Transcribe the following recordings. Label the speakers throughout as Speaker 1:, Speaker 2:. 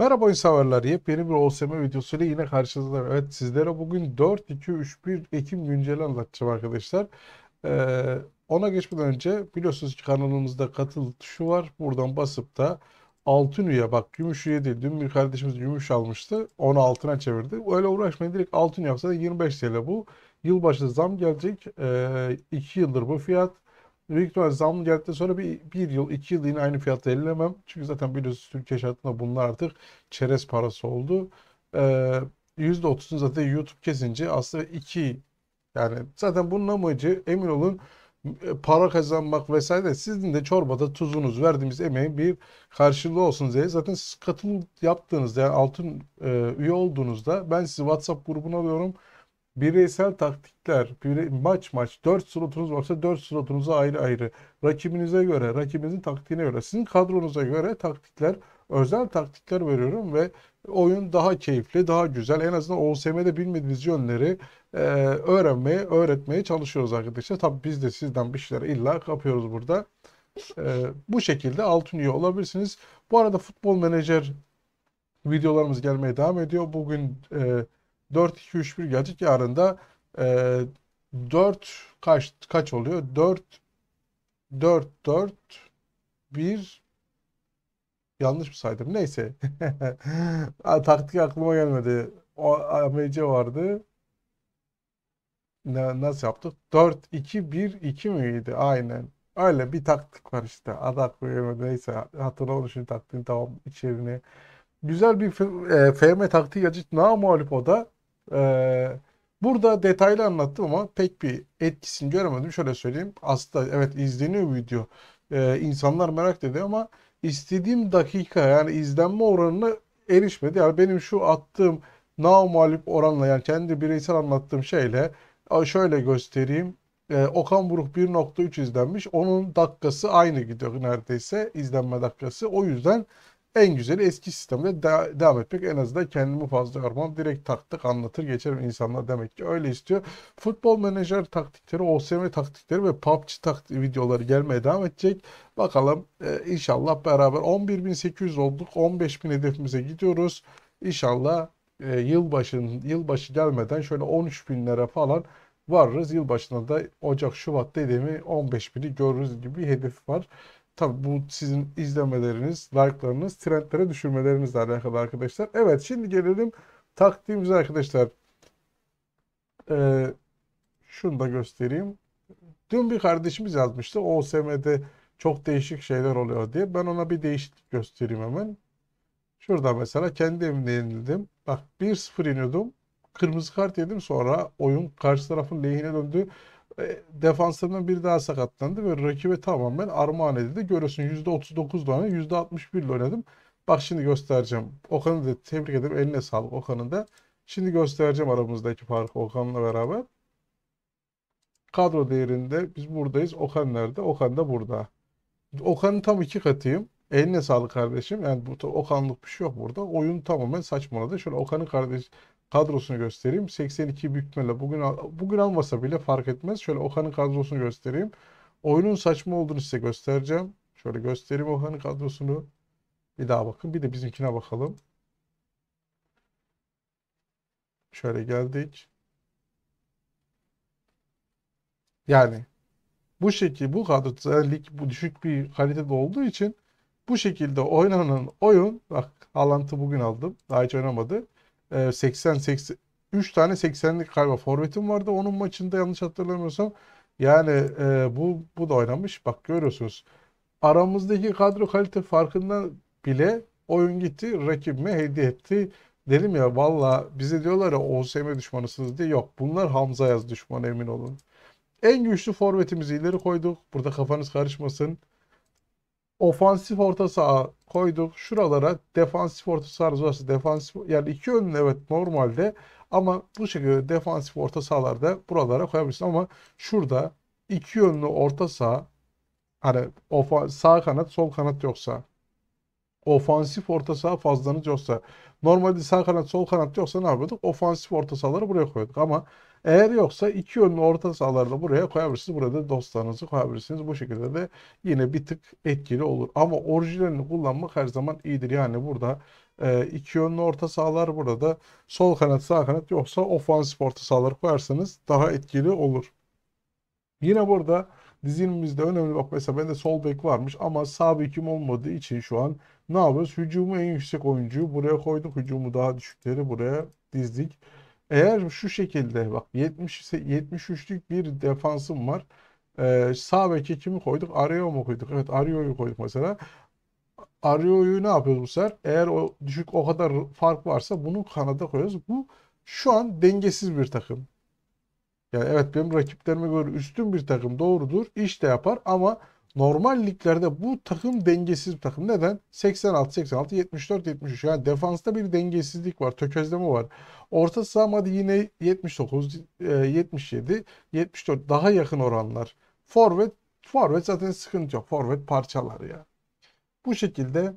Speaker 1: Merhaba oyun severler. Yepyeni bir OSM videosuyla yine karşınızdayım. Evet sizlere bugün 4-2-3-1 Ekim günceli anlatacağım arkadaşlar. Ee, ona geçmeden önce biliyorsunuz ki kanalımızda katıl tuşu var. Buradan basıp da altın üye bak gümüş üye değil. Dün bir kardeşimiz gümüş almıştı. Onu altına çevirdi. Öyle uğraşmayın. Direkt altın yapsa da 25 TL bu. Yılbaşı zam gelecek. Ee, yıldır bu fiyat. Büyük ihtimal zam geldikten sonra bir, bir yıl, iki yıl yine aynı fiyatı ellemem. Çünkü zaten biliyorsunuz Türkiye şartında bunlar artık çerez parası oldu. Ee, %30'unu zaten YouTube kesince aslında iki yani zaten bunun amacı emin olun e, para kazanmak vesaire sizin de çorbada tuzunuz verdiğimiz emeğin bir karşılığı olsun diye zaten siz katıl yaptığınızda yani altın e, üye olduğunuzda ben sizi WhatsApp grubuna alıyorum bireysel taktikler, bire, maç maç 4 slotunuz varsa 4 slotunuza ayrı ayrı, rakibinize göre, rakibinizin taktiğine göre, sizin kadronuza göre taktikler, özel taktikler veriyorum ve oyun daha keyifli, daha güzel. En azından OSM'de bilmediğiniz yönleri e, öğrenmeye, öğretmeye çalışıyoruz arkadaşlar. Tabi biz de sizden bir şeyler illa kapıyoruz burada. E, bu şekilde altın üye olabilirsiniz. Bu arada futbol menajer videolarımız gelmeye devam ediyor. Bugün e, 4-2-3-1 gelecek. Yarın da e, 4 kaç kaç oluyor? 4 4 4 1 yanlış mı saydım? Neyse. Taktik aklıma gelmedi. O AMC vardı. Ne, nasıl yaptık? 4-2-1-2 miydi? Aynen. Öyle bir taktik var işte. Adak neyse hatırlamam şimdi taktiğin tamam içerini Güzel bir e, FM taktiği gelecek. Namalip o da. Ee, burada detaylı anlattım ama pek bir etkisini göremedim. Şöyle söyleyeyim. Aslında evet izleniyor video. Ee, insanlar merak ediyor ama istediğim dakika yani izlenme oranına erişmedi. Yani benim şu attığım naumalip oranla yani kendi bireysel anlattığım şeyle şöyle göstereyim. E, Okan Buruk 1.3 izlenmiş. Onun dakikası aynı gidiyor neredeyse izlenme dakikası. O yüzden en güzeli eski sistemle de devam etmek. En azından kendimi fazla yormam. Direkt taktik anlatır geçerim insanlar demek ki öyle istiyor. Futbol menajer taktikleri, OSM taktikleri ve PUBG taktik videoları gelmeye devam edecek. Bakalım e, inşallah beraber 11.800 olduk. 15.000 hedefimize gidiyoruz. İnşallah e, yılbaşın, yılbaşı gelmeden şöyle 13.000'lere falan varırız. Yılbaşında da Ocak, Şubat dediğimi 15.000'i görürüz gibi bir hedef var. Tabi bu sizin izlemeleriniz, like'larınız, trendlere düşürmelerinizle alakalı arkadaşlar. Evet şimdi gelelim taktiğimize arkadaşlar. Ee, şunu da göstereyim. Dün bir kardeşimiz yazmıştı. OSM'de çok değişik şeyler oluyor diye. Ben ona bir değişiklik göstereyim hemen. Şurada mesela kendi evimde yenildim. Bak 1-0 iniyordum. Kırmızı kart yedim sonra oyun karşı tarafın lehine döndü. E, bir daha sakatlandı ve rakibe tamamen armağan edildi. Görüyorsun %39 ile oynadım, %61 ile oynadım. Bak şimdi göstereceğim. Okan'ı da tebrik ederim. Eline sağlık Okan'ın da. Şimdi göstereceğim aramızdaki farkı Okan'la beraber. Kadro değerinde biz buradayız. Okan nerede? Okan da burada. Okan'ın tam iki katıyım. Eline sağlık kardeşim. Yani bu Okan'lık bir şey yok burada. Oyun tamamen saçmaladı. Şöyle Okan'ın kardeş kadrosunu göstereyim. 82 büyük bugün bugün almasa bile fark etmez. Şöyle Okan'ın kadrosunu göstereyim. Oyunun saçma olduğunu size göstereceğim. Şöyle göstereyim Okan'ın kadrosunu. Bir daha bakın. Bir de bizimkine bakalım. Şöyle geldik. Yani bu şekil bu kadroda lig bu düşük bir kalitede olduğu için bu şekilde oynanan oyun bak Haaland'ı bugün aldım. Daha hiç oynamadı. 80 ee, 83 tane 80'lik kayba forvetim vardı. Onun maçında yanlış hatırlamıyorsam yani e, bu bu da oynamış. Bak görüyorsunuz. Aramızdaki kadro kalite farkından bile oyun gitti. Rakibime hediye etti. Dedim ya valla bize diyorlar ya OSM düşmanısınız diye. Yok bunlar Hamza Yaz düşmanı emin olun. En güçlü forvetimizi ileri koyduk. Burada kafanız karışmasın ofansif orta saha koyduk. Şuralara defansif orta saha arası defansif yani iki önlü evet normalde ama bu şekilde defansif orta sahalarda buralara koyabilirsin ama şurada iki yönlü orta saha hani ofa, sağ kanat sol kanat yoksa ofansif orta saha fazlanız yoksa normalde sağ kanat sol kanat yoksa ne yapıyorduk? Ofansif orta sahaları buraya koyuyorduk ama eğer yoksa iki yönlü orta sahaları da buraya koyabilirsiniz. Burada dostlarınızı koyabilirsiniz. Bu şekilde de yine bir tık etkili olur. Ama orijinalini kullanmak her zaman iyidir. Yani burada e, iki yönlü orta sahalar burada sol kanat sağ kanat yoksa ofansif orta sahaları koyarsanız daha etkili olur. Yine burada Dizilimizde önemli bak mesela bende sol bek varmış ama sağ bekim olmadığı için şu an ne yapıyoruz? Hücumu en yüksek oyuncuyu buraya koyduk. Hücumu daha düşükleri buraya dizdik. Eğer şu şekilde bak 70 73'lük bir defansım var. Ee, sağ beke kimi koyduk? Arıyor mu koyduk? Evet Ario'yu koyduk mesela. Ario'yu ne yapıyoruz bu sefer? Eğer o düşük o kadar fark varsa bunu kanada koyuyoruz. Bu şu an dengesiz bir takım. Yani evet benim rakiplerime göre üstün bir takım doğrudur. İş de yapar ama normal liglerde bu takım dengesiz bir takım. Neden? 86, 86, 74, 73. Yani defansta bir dengesizlik var. Tökezleme var. Orta saha hadi yine 79, 77, 74 daha yakın oranlar. Forvet, forvet zaten sıkıntı yok. Forvet parçalar ya. Bu şekilde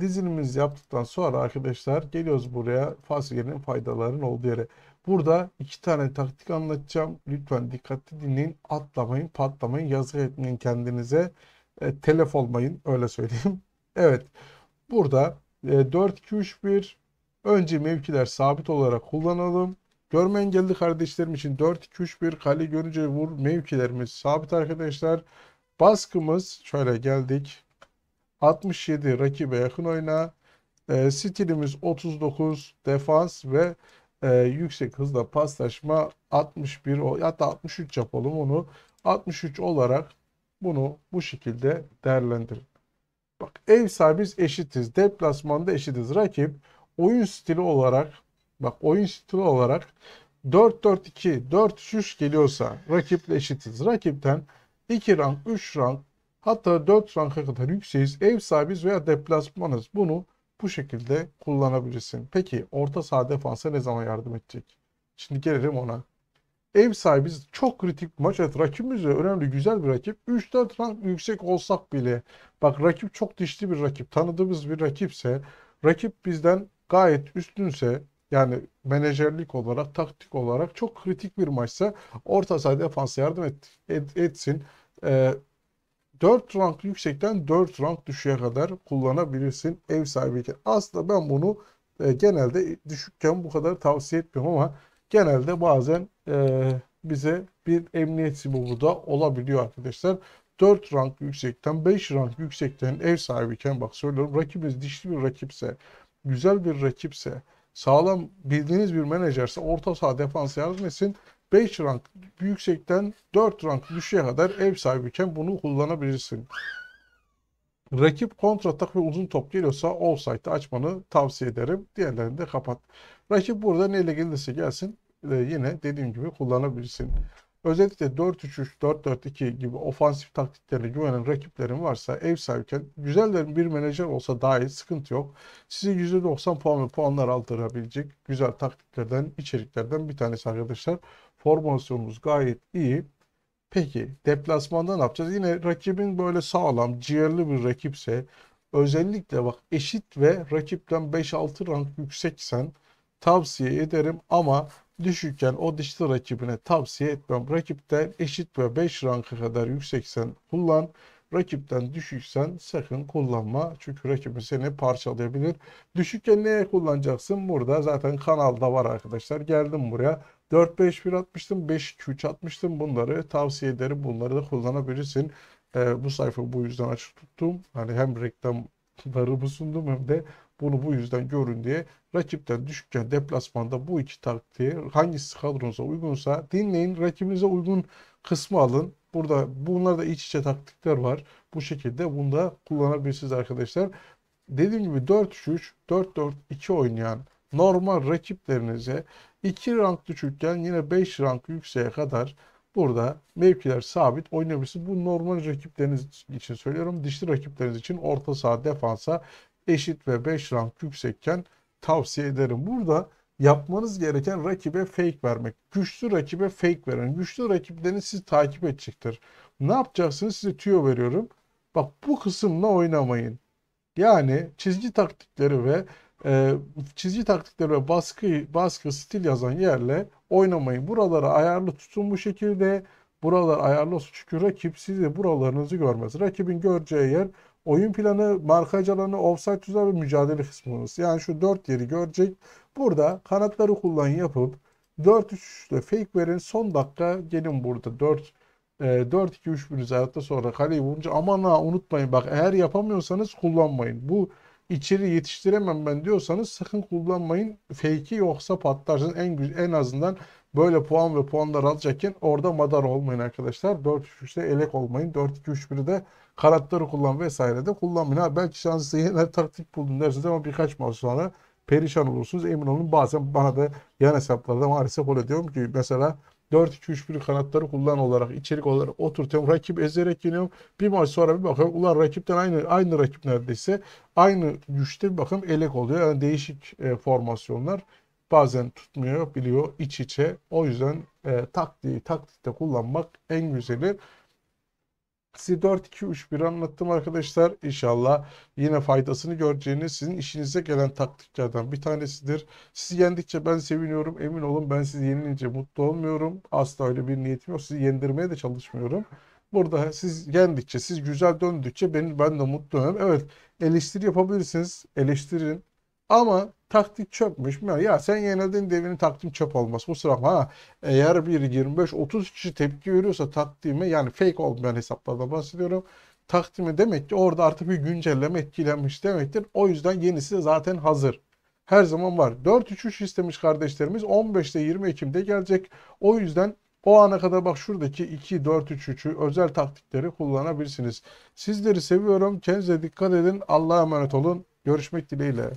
Speaker 1: dizilimizi yaptıktan sonra arkadaşlar geliyoruz buraya fasulyenin faydalarının olduğu yere. Burada iki tane taktik anlatacağım. Lütfen dikkatli dinleyin. Atlamayın, patlamayın, yazık etmeyin kendinize. E, telef olmayın, öyle söyleyeyim. Evet, burada e, 4-2-3-1 önce mevkiler sabit olarak kullanalım. Görme engelli kardeşlerim için 4-2-3-1 kale görünce vur mevkilerimiz sabit arkadaşlar. Baskımız şöyle geldik. 67 rakibe yakın oyna. E, stilimiz 39 defans ve e, yüksek hızla paslaşma 61 hatta 63 yapalım onu. 63 olarak bunu bu şekilde değerlendirin. Bak ev sahibiz eşitiz. Deplasmanda eşitiz. Rakip oyun stili olarak bak oyun stili olarak 4-4-2, 4-3 geliyorsa rakiple eşitiz. Rakipten 2 rank, 3 rank hatta 4 ranka kadar yükseğiz. Ev sahibiz veya deplasmanız. Bunu bu şekilde kullanabilirsin. Peki orta saha defansa ne zaman yardım edecek? Şimdi gelelim ona. Ev sahibi çok kritik bir maç. Evet rakibimiz de önemli güzel bir rakip. 3-4 rank yüksek olsak bile. Bak rakip çok dişli bir rakip. Tanıdığımız bir rakipse. Rakip bizden gayet üstünse. Yani menajerlik olarak, taktik olarak çok kritik bir maçsa orta saha defansa yardım et, et, etsin. Ee, 4 rank yüksekten 4 rank düşüğe kadar kullanabilirsin ev sahibiyken. Aslında ben bunu e, genelde düşükken bu kadar tavsiye etmiyorum ama genelde bazen e, bize bir emniyet sibobu da olabiliyor arkadaşlar. 4 rank yüksekten 5 rank yüksekten ev sahibiyken bak söylüyorum rakibiniz dişli bir rakipse güzel bir rakipse sağlam bildiğiniz bir menajerse orta saha defans yardım 5 rank yüksekten 4 rank düşüşe kadar ev sahibiyken bunu kullanabilirsin. Rakip kontratak ve uzun top geliyorsa offside'ı açmanı tavsiye ederim. Diğerlerini de kapat. Rakip burada neyle gelirse gelsin e, yine dediğim gibi kullanabilirsin. Özellikle 4-3-3, 4-4-2 gibi ofansif taktiklerine güvenen rakiplerin varsa ev sahibiken güzel bir menajer olsa dahi sıkıntı yok. Sizi %90 puan ve puanlar aldırabilecek güzel taktiklerden, içeriklerden bir tanesi arkadaşlar. Formasyonumuz gayet iyi. Peki deplasmanda ne yapacağız? Yine rakibin böyle sağlam, ciğerli bir rakipse özellikle bak eşit ve rakipten 5-6 rank yükseksen tavsiye ederim ama düşükken o dişli rakibine tavsiye etmem. Rakipten eşit ve 5 rankı kadar yükseksen kullan. Rakipten düşüksen sakın kullanma. Çünkü rakibin seni parçalayabilir. Düşükken neye kullanacaksın? Burada zaten kanalda var arkadaşlar. Geldim buraya. 4-5-1 atmıştım. 5-2-3 atmıştım. Bunları tavsiye ederim. Bunları da kullanabilirsin. Ee, bu sayfa bu yüzden açık tuttum. Hani hem reklamları sundum hem de bunu bu yüzden görün diye rakipten düşükken deplasmanda bu iki taktiği hangisi kadronuza uygunsa dinleyin. Rakibinize uygun kısmı alın. Burada bunlarda iç içe taktikler var. Bu şekilde bunu da kullanabilirsiniz arkadaşlar. Dediğim gibi 4-3-3, 4-4-2 oynayan normal rakiplerinize 2 rank düşükken yine 5 rank yükseğe kadar burada mevkiler sabit oynayabilirsiniz. Bu normal rakipleriniz için söylüyorum. Dişli rakipleriniz için orta saha defansa eşit ve 5 rank yüksekken tavsiye ederim. Burada yapmanız gereken rakibe fake vermek. Güçlü rakibe fake veren. Güçlü rakiplerini sizi takip edecektir. Ne yapacaksınız? Size tüyo veriyorum. Bak bu kısımla oynamayın. Yani çizgi taktikleri ve e, çizgi taktikleri ve baskı, baskı stil yazan yerle oynamayın. Buraları ayarlı tutun bu şekilde. Buralar ayarlı olsun. Çünkü rakip sizi buralarınızı görmez. Rakibin göreceği yer oyun planı, markaj alanı, offside tuzağı ve mücadele kısmımız. Yani şu dört yeri görecek. Burada kanatları kullan yapıp 4-3-3'te fake verin. Son dakika gelin burada 4 4-2-3-1 e, hayatta sonra kaleyi vurunca aman ha unutmayın bak eğer yapamıyorsanız kullanmayın. Bu içeri yetiştiremem ben diyorsanız sakın kullanmayın. Fake'i yoksa patlarsın En, en azından böyle puan ve puanlar alacakken orada madar olmayın arkadaşlar. 4-3-3'te elek olmayın. 4-2-3-1'i de kullan vesaire de kullanmayın. Ha, belki şanslı yine taktik buldum dersiniz ama birkaç maç sonra perişan olursunuz. Emin olun bazen bana da yan hesaplarda maalesef öyle diyorum ki mesela 4-2-3-1 kanatları kullan olarak içerik olarak oturtuyorum. Rakip ezerek yeniyorum. Bir maç sonra bir bakıyorum. Ulan rakipten aynı aynı rakip neredeyse. Aynı güçte bir bakım elek oluyor. Yani değişik e, formasyonlar bazen tutmuyor biliyor iç içe. O yüzden e, taktiği taktikte kullanmak en güzeli. Size 4-2-3-1 anlattım arkadaşlar. İnşallah yine faydasını göreceğiniz sizin işinize gelen taktiklerden bir tanesidir. Sizi yendikçe ben seviniyorum. Emin olun ben sizi yenilince mutlu olmuyorum. Asla öyle bir niyetim yok. Sizi yendirmeye de çalışmıyorum. Burada siz yendikçe, siz güzel döndükçe ben, ben de mutlu oluyorum. Evet eleştiri yapabilirsiniz. Eleştirin. Ama taktik çöpmüş. Ya sen yenildin devinin taktik çöp olmaz. Bu sıra ha eğer bir 25-30 kişi tepki veriyorsa taktiğime yani fake olmayan hesaplarda bahsediyorum. Taktiğime demek ki orada artık bir güncelleme etkilenmiş demektir. O yüzden yenisi zaten hazır. Her zaman var. 4-3-3 istemiş kardeşlerimiz 15'te 20 Ekim'de gelecek. O yüzden o ana kadar bak şuradaki 2-4-3-3'ü özel taktikleri kullanabilirsiniz. Sizleri seviyorum. Kendinize dikkat edin. Allah'a emanet olun. Görüşmek dileğiyle.